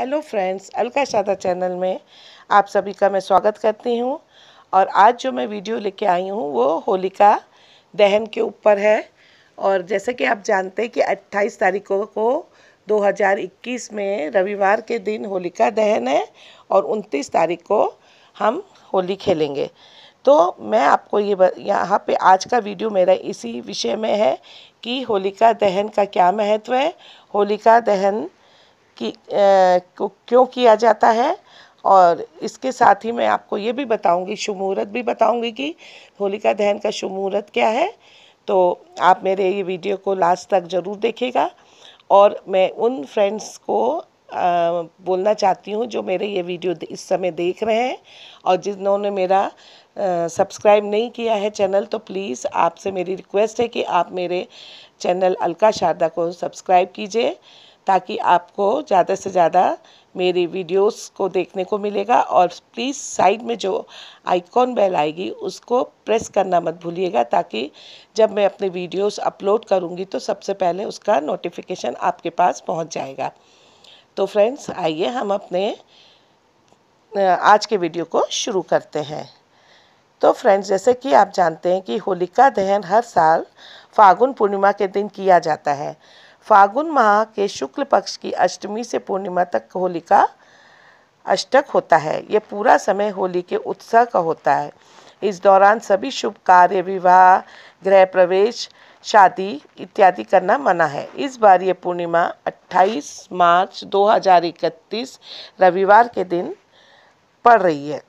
hello friends Alka शादा channel में आप सभी का मैं स्वागत करती हूं और आज जो मैं वीडियो लेके आई हूं वो होलिका दहन के ऊपर है और जैसे कि आप जानते हैं कि 28 तारीख को 2021 में रविवार के दिन होलिका दहन है और 29 तारीख को हम होली खेलेंगे तो मैं आपको ये यहाँ पे आज का वीडियो मेरा इसी विषय में है कि होलिका दहन का क्या महत्व है होलिका दहन कि को क्यों किया जाता है और इसके साथ ही मैं आपको ये भी बताऊंगी शुभ मुहूर्त भी बताऊंगी कि होलिका दहन का शुभ मुहूर्त क्या है तो आप मेरे ये वीडियो को लास्ट तक ज़रूर देखेगा और मैं उन फ्रेंड्स को आ, बोलना चाहती हूँ जो मेरे ये वीडियो इस समय देख रहे हैं और जिन्होंने मेरा सब्सक्राइब नहीं किया है चैनल तो प्लीज़ आपसे मेरी रिक्वेस्ट है कि आप मेरे चैनल अलका शारदा को सब्सक्राइब कीजिए ताकि आपको ज़्यादा से ज़्यादा मेरी वीडियोस को देखने को मिलेगा और प्लीज़ साइड में जो आइकॉन बेल आएगी उसको प्रेस करना मत भूलिएगा ताकि जब मैं अपने वीडियोस अपलोड करूँगी तो सबसे पहले उसका नोटिफिकेशन आपके पास पहुँच जाएगा तो फ्रेंड्स आइए हम अपने आज के वीडियो को शुरू करते हैं तो फ्रेंड्स जैसे कि आप जानते हैं कि होलिका दहन हर साल फागुन पूर्णिमा के दिन किया जाता है फागुन माह के शुक्ल पक्ष की अष्टमी से पूर्णिमा तक होलिका अष्टक होता है यह पूरा समय होली के उत्साह का होता है इस दौरान सभी शुभ कार्य विवाह गृह प्रवेश शादी इत्यादि करना मना है इस बार ये पूर्णिमा 28 मार्च 2031 रविवार के दिन पड़ रही है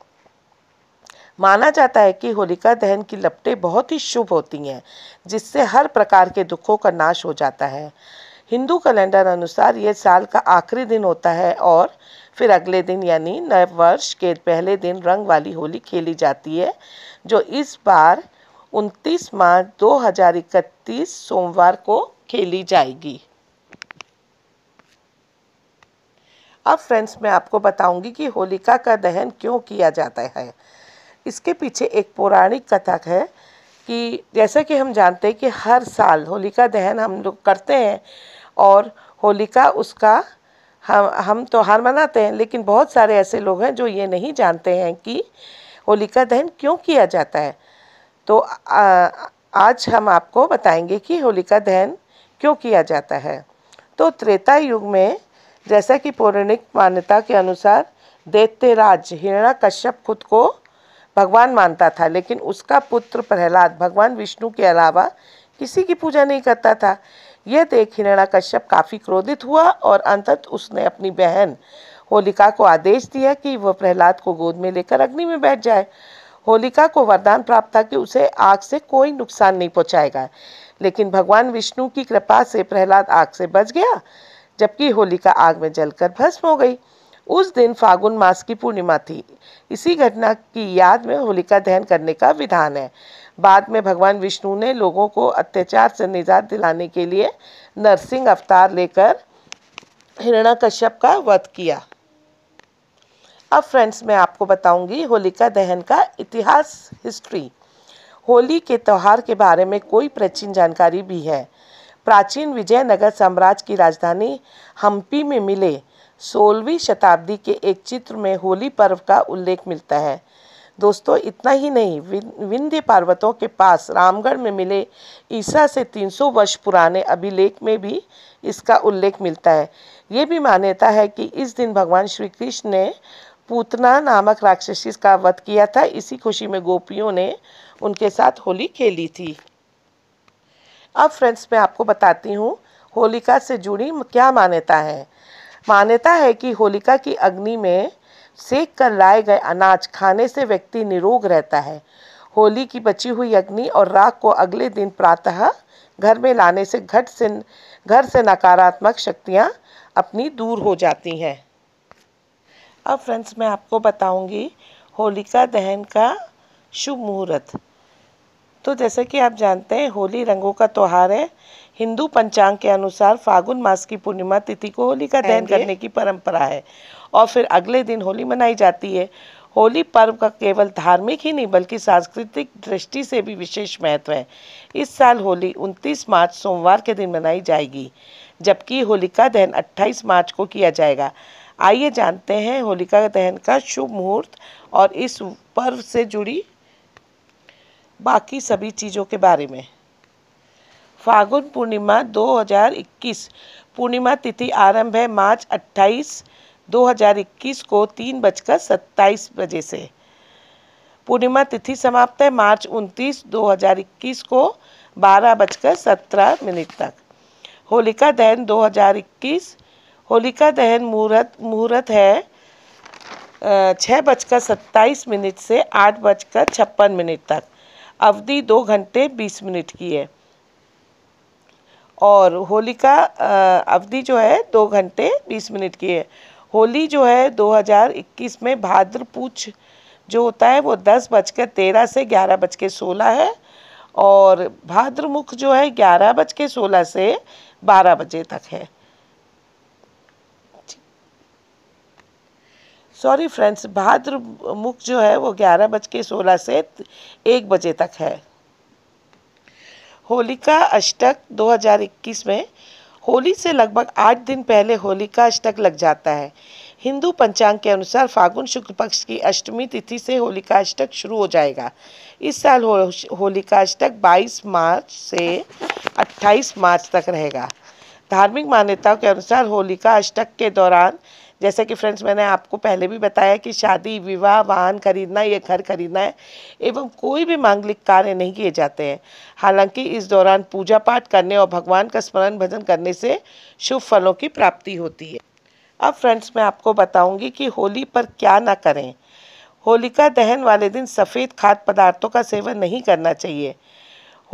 माना जाता है कि होलिका दहन की लपटें बहुत ही शुभ होती हैं जिससे हर प्रकार के दुखों का नाश हो जाता है हिंदू कैलेंडर अनुसार ये साल का आखिरी दिन होता है और फिर अगले दिन यानी नए वर्ष के पहले दिन रंग वाली होली खेली जाती है जो इस बार 29 मार्च 2031 सोमवार को खेली जाएगी अब फ्रेंड्स मैं आपको बताऊंगी कि होलिका का दहन क्यों किया जाता है इसके पीछे एक पौराणिक कथा है कि जैसा कि हम जानते हैं कि हर साल होलिका दहन हम लोग करते हैं और होलिका उसका हम हम त्यौहार मनाते हैं लेकिन बहुत सारे ऐसे लोग हैं जो ये नहीं जानते हैं कि होलिका दहन क्यों किया जाता है तो आ, आज हम आपको बताएंगे कि होलिका दहन क्यों किया जाता है तो त्रेता युग में जैसा कि पौराणिक मान्यता के अनुसार दैत्यराज हिरणा कश्यप खुद को भगवान मानता था लेकिन उसका पुत्र प्रहलाद भगवान विष्णु के अलावा किसी की पूजा नहीं करता था यह देख हिरणा कश्यप काफ़ी क्रोधित हुआ और अंतत उसने अपनी बहन होलिका को आदेश दिया कि वह प्रहलाद को गोद में लेकर अग्नि में बैठ जाए होलिका को वरदान प्राप्त था कि उसे आग से कोई नुकसान नहीं पहुंचाएगा लेकिन भगवान विष्णु की कृपा से प्रहलाद आग से बच गया जबकि होलिका आग में जलकर भस्म हो गई उस दिन फागुन मास की पूर्णिमा थी इसी घटना की याद में होलिका दहन करने का विधान है बाद में भगवान विष्णु ने लोगों को अत्याचार से निजात दिलाने के लिए नरसिंह अवतार लेकर हिरण्यकश्यप का वध किया अब फ्रेंड्स मैं आपको बताऊंगी होलिका दहन का इतिहास हिस्ट्री होली के त्यौहार के बारे में कोई प्राचीन जानकारी भी है प्राचीन विजयनगर साम्राज्य की राजधानी हम्पी में मिले सोलहवीं शताब्दी के एक चित्र में होली पर्व का उल्लेख मिलता है दोस्तों इतना ही नहीं विंध्य पर्वतों के पास रामगढ़ में मिले ईसा से 300 वर्ष पुराने अभिलेख में भी इसका उल्लेख मिलता है ये भी मान्यता है कि इस दिन भगवान श्री कृष्ण ने पूतना नामक राक्षसी का वध किया था इसी खुशी में गोपियों ने उनके साथ होली खेली थी अब फ्रेंड्स मैं आपको बताती हूँ होलिका से जुड़ी क्या मान्यता है मान्यता है कि होलिका की अग्नि में सेक कर लाए गए अनाज खाने से व्यक्ति निरोग रहता है होली की बची हुई अग्नि और राख को अगले दिन प्रातः घर में लाने से घट से घर से नकारात्मक शक्तियाँ अपनी दूर हो जाती हैं अब फ्रेंड्स मैं आपको बताऊंगी होलिका दहन का शुभ मुहूर्त तो जैसे कि आप जानते हैं होली रंगों का त्यौहार है हिंदू पंचांग के अनुसार फागुन मास की पूर्णिमा तिथि को होली का दहन करने की परंपरा है और फिर अगले दिन होली मनाई जाती है होली पर्व का केवल धार्मिक ही नहीं बल्कि सांस्कृतिक दृष्टि से भी विशेष महत्व है इस साल होली 29 मार्च सोमवार के दिन मनाई जाएगी जबकि होलिका दहन 28 मार्च को किया जाएगा आइए जानते हैं होलिका दहन का शुभ मुहूर्त और इस पर्व से जुड़ी बाकी सभी चीज़ों के बारे में फागुन पूर्णिमा 2021 पूर्णिमा तिथि आरंभ है मार्च 28 2021 को तीन बजकर सत्ताईस बजे से पूर्णिमा तिथि समाप्त है मार्च 29 2021 को बारह बजकर सत्रह मिनट तक होलिका दहन 2021 होलिका दहन मुहूर्त मुहूर्त है छः बजकर सत्ताईस मिनट से आठ बजकर छप्पन मिनट तक अवधि दो घंटे बीस मिनट की है और होली का अवधि जो है दो घंटे बीस मिनट की है होली जो है 2021 में भाद्र पूछ जो होता है वो दस बजकर तेरह से ग्यारह बज के सोलह है और भाद्रमुख जो है ग्यारह बज के सोलह से बारह बजे तक है सॉरी फ्रेंड्स भाद्र मुख जो है वो ग्यारह बज के सोलह से एक बजे तक है होलिका अष्टक 2021 में होली से लगभग आठ दिन पहले होलिका अष्टक लग जाता है हिंदू पंचांग के अनुसार फागुन शुक्ल पक्ष की अष्टमी तिथि से होलिका अष्टक शुरू हो जाएगा इस साल हो, होलिका अष्टक 22 मार्च से 28 मार्च तक रहेगा धार्मिक मान्यताओं के अनुसार होलिका अष्टक के दौरान जैसे कि फ्रेंड्स मैंने आपको पहले भी बताया कि शादी विवाह वाहन खरीदना या घर खरीदना है एवं कोई भी मांगलिक कार्य नहीं किए जाते हैं हालांकि इस दौरान पूजा पाठ करने और भगवान का स्मरण भजन करने से शुभ फलों की प्राप्ति होती है अब फ्रेंड्स मैं आपको बताऊंगी कि होली पर क्या ना करें होलिका दहन वाले दिन सफ़ेद खाद्य पदार्थों का सेवन नहीं करना चाहिए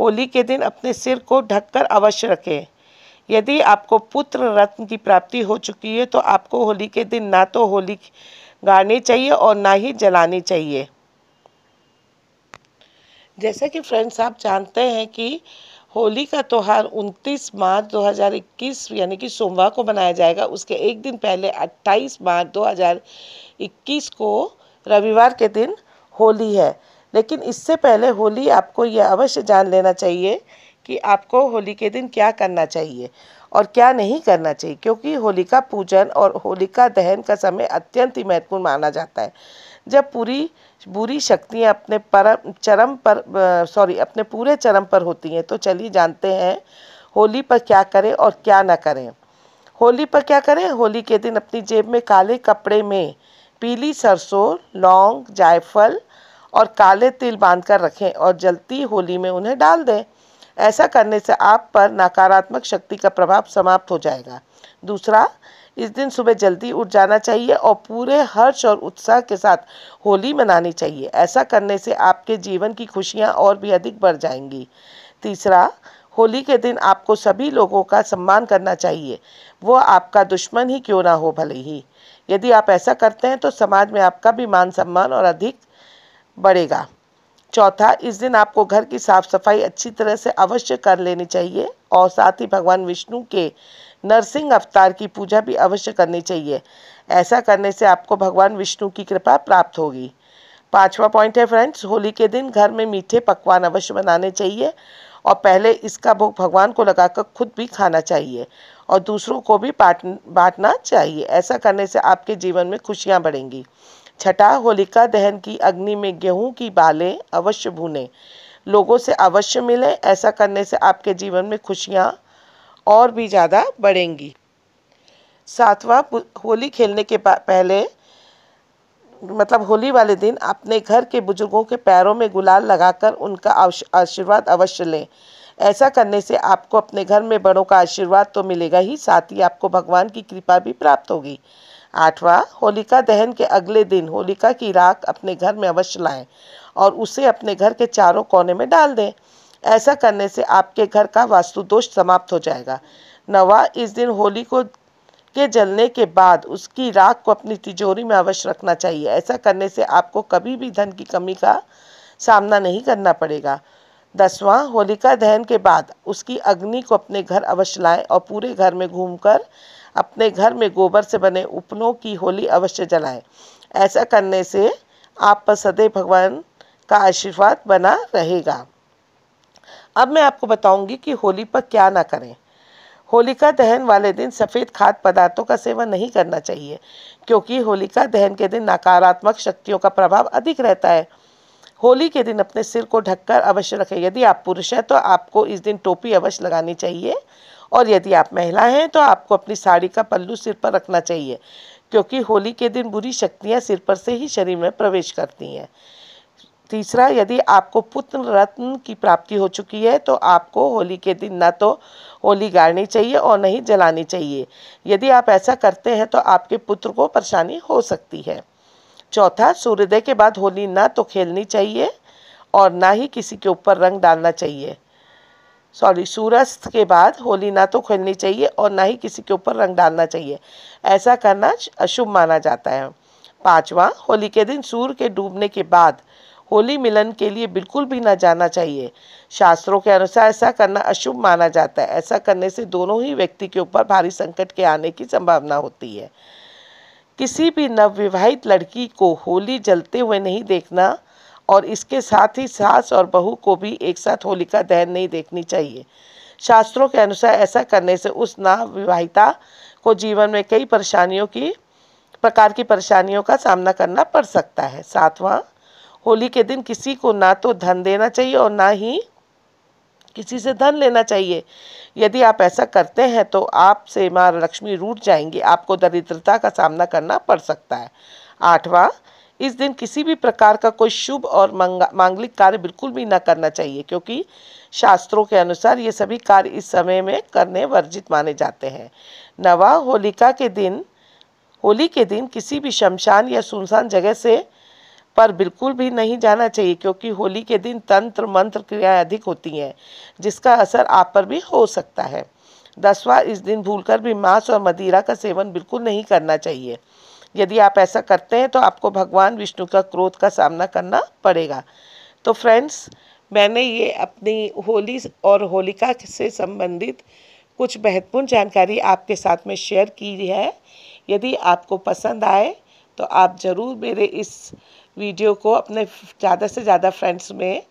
होली के दिन अपने सिर को ढककर अवश्य रखें यदि आपको पुत्र रत्न की प्राप्ति हो चुकी है तो आपको होली के दिन ना तो होली गानी चाहिए और ना ही जलानी चाहिए जैसा कि फ्रेंड्स आप जानते हैं कि होली का त्यौहार 29 मार्च 2021 यानी कि सोमवार को मनाया जाएगा उसके एक दिन पहले 28 मार्च 2021 को रविवार के दिन होली है लेकिन इससे पहले होली आपको यह अवश्य जान लेना चाहिए कि आपको होली के दिन क्या करना चाहिए और क्या नहीं करना चाहिए क्योंकि होलिका पूजन और होलिका दहन का समय अत्यंत ही महत्वपूर्ण माना जाता है जब पूरी बुरी शक्तियाँ अपने परम चरम पर सॉरी अपने पूरे चरम पर होती हैं तो चलिए जानते हैं होली पर क्या करें और क्या ना करें होली पर क्या करें होली के दिन अपनी जेब में काले कपड़े में पीली सरसों लौंग जायफल और काले तिल बांध कर रखें और जलती होली में उन्हें डाल दें ऐसा करने से आप पर नकारात्मक शक्ति का प्रभाव समाप्त हो जाएगा दूसरा इस दिन सुबह जल्दी उठ जाना चाहिए और पूरे हर्ष और उत्साह के साथ होली मनानी चाहिए ऐसा करने से आपके जीवन की खुशियाँ और भी अधिक बढ़ जाएंगी तीसरा होली के दिन आपको सभी लोगों का सम्मान करना चाहिए वो आपका दुश्मन ही क्यों ना हो भले ही यदि आप ऐसा करते हैं तो समाज में आपका भी मान सम्मान और अधिक बढ़ेगा चौथा इस दिन आपको घर की साफ सफाई अच्छी तरह से अवश्य कर लेनी चाहिए और साथ ही भगवान विष्णु के नरसिंह अवतार की पूजा भी अवश्य करनी चाहिए ऐसा करने से आपको भगवान विष्णु की कृपा प्राप्त होगी पांचवा पॉइंट है फ्रेंड्स होली के दिन घर में मीठे पकवान अवश्य बनाने चाहिए और पहले इसका भोग भगवान को लगाकर खुद भी खाना चाहिए और दूसरों को भी बांटना चाहिए ऐसा करने से आपके जीवन में खुशियाँ बढ़ेंगी छठा होलिका दहन की अग्नि में गेहूं की बालें अवश्य भूने लोगों से अवश्य मिलें ऐसा करने से आपके जीवन में खुशियाँ और भी ज़्यादा बढ़ेंगी सातवां होली खेलने के पहले मतलब होली वाले दिन अपने घर के बुजुर्गों के पैरों में गुलाल लगाकर उनका आशीर्वाद अवश्य लें ऐसा करने से आपको अपने घर में बड़ों का आशीर्वाद तो मिलेगा ही साथ ही आपको भगवान की कृपा भी प्राप्त होगी आठवां होलिका दहन के अगले दिन होलिका की राख अपने घर में अवश्य लाएं और उसे अपने घर के चारों कोने में डाल दें ऐसा करने से आपके घर का वास्तु दोष समाप्त हो जाएगा नवा इस दिन होली को के जलने के बाद उसकी राख को अपनी तिजोरी में अवश्य रखना चाहिए ऐसा करने से आपको कभी भी धन की कमी का सामना नहीं करना पड़ेगा दसवां होलिका दहन के बाद उसकी अग्नि को अपने घर अवश्य लाएं और पूरे घर में घूमकर अपने घर में गोबर से बने उपनों की होली अवश्य जलाएं ऐसा करने से आप पर सदैव भगवान का आशीर्वाद बना रहेगा अब मैं आपको बताऊंगी कि होली पर क्या ना करें होलिका दहन वाले दिन सफ़ेद खाद्य पदार्थों का सेवन नहीं करना चाहिए क्योंकि होलिका दहन के दिन नकारात्मक शक्तियों का प्रभाव अधिक रहता है होली के दिन अपने सिर को ढककर अवश्य रखें यदि आप पुरुष हैं तो आपको इस दिन टोपी अवश्य लगानी चाहिए और यदि आप महिला हैं तो आपको अपनी साड़ी का पल्लू सिर पर रखना चाहिए क्योंकि होली के दिन बुरी शक्तियाँ सिर पर से ही शरीर में प्रवेश करती हैं तीसरा यदि आपको पुत्र रत्न की प्राप्ति हो चुकी है तो आपको होली के दिन ना तो होली गाड़नी चाहिए और न ही जलानी चाहिए यदि आप ऐसा करते हैं तो आपके पुत्र को परेशानी हो सकती है चौथा सूर्योदय के बाद होली ना तो खेलनी चाहिए और ना ही किसी के ऊपर रंग डालना चाहिए सॉरी सूर्यास्त के बाद होली ना तो खेलनी चाहिए और ना ही किसी के ऊपर रंग डालना चाहिए ऐसा करना अशुभ माना जाता है पाँचवा होली के दिन सूर्य के डूबने के बाद होली मिलन के लिए बिल्कुल भी ना जाना चाहिए शास्त्रों के अनुसार ऐसा करना अशुभ माना जाता है ऐसा करने से दोनों ही व्यक्ति के ऊपर भारी संकट के आने की संभावना होती है किसी भी नवविवाहित लड़की को होली जलते हुए नहीं देखना और इसके साथ ही सास और बहू को भी एक साथ होलिका दहन नहीं देखनी चाहिए शास्त्रों के अनुसार ऐसा करने से उस नाविवाहिता को जीवन में कई परेशानियों की प्रकार की परेशानियों का सामना करना पड़ सकता है सातवां होली के दिन किसी को ना तो धन देना चाहिए और ना ही किसी से धन लेना चाहिए यदि आप ऐसा करते हैं तो आपसे माँ लक्ष्मी रूट जाएंगी आपको दरिद्रता का सामना करना पड़ सकता है आठवां इस दिन किसी भी प्रकार का कोई शुभ और मांगलिक कार्य बिल्कुल भी ना करना चाहिए क्योंकि शास्त्रों के अनुसार ये सभी कार्य इस समय में करने वर्जित माने जाते हैं नवा होलिका के दिन होली के दिन किसी भी शमशान या सुनसान जगह से पर बिल्कुल भी नहीं जाना चाहिए क्योंकि होली के दिन तंत्र मंत्र क्रियाएं अधिक होती हैं जिसका असर आप पर भी हो सकता है दसवा इस दिन भूलकर भी मांस और मदिरा का सेवन बिल्कुल नहीं करना चाहिए यदि आप ऐसा करते हैं तो आपको भगवान विष्णु का क्रोध का सामना करना पड़ेगा तो फ्रेंड्स मैंने ये अपनी होली और होलिका से संबंधित कुछ महत्वपूर्ण जानकारी आपके साथ में शेयर की है यदि आपको पसंद आए तो आप ज़रूर मेरे इस वीडियो को अपने ज़्यादा से ज़्यादा फ्रेंड्स में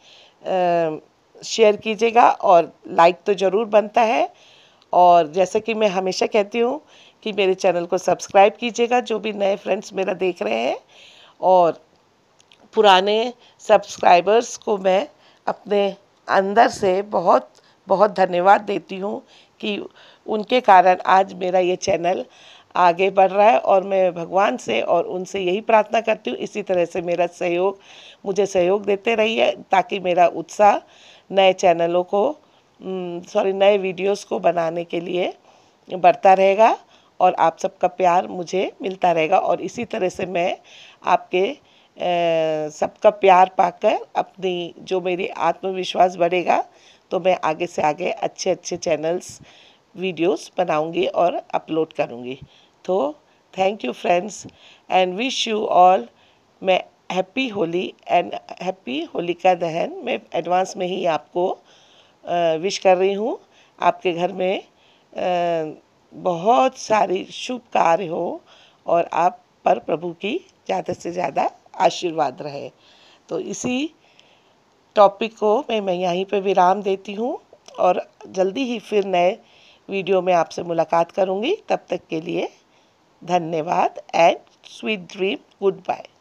शेयर कीजिएगा और लाइक तो ज़रूर बनता है और जैसे कि मैं हमेशा कहती हूँ कि मेरे चैनल को सब्सक्राइब कीजिएगा जो भी नए फ्रेंड्स मेरा देख रहे हैं और पुराने सब्सक्राइबर्स को मैं अपने अंदर से बहुत बहुत धन्यवाद देती हूँ कि उनके कारण आज मेरा ये चैनल आगे बढ़ रहा है और मैं भगवान से और उनसे यही प्रार्थना करती हूँ इसी तरह से मेरा सहयोग मुझे सहयोग देते रहिए ताकि मेरा उत्साह नए चैनलों को सॉरी नए वीडियोस को बनाने के लिए बढ़ता रहेगा और आप सबका प्यार मुझे मिलता रहेगा और इसी तरह से मैं आपके सबका प्यार पाकर अपनी जो मेरी आत्मविश्वास बढ़ेगा तो मैं आगे से आगे अच्छे अच्छे चैनल्स वीडियोस बनाऊंगी और अपलोड करूंगी तो thank you friends and wish you all मैं happy Holi and happy Holika Dahan मैं एडवांस में ही आपको विश कर रही हूँ आपके घर में बहुत सारे शुभ कार्य हो और आप पर प्रभु की ज़्यादा से ज़्यादा आशीर्वाद रहे तो इसी टॉपिक को मैं मैं यहीं पर विराम देती हूँ और जल्दी ही फिर नए वीडियो में आपसे मुलाकात करूँगी तब तक के लिए धन्यवाद and sweet dream good bye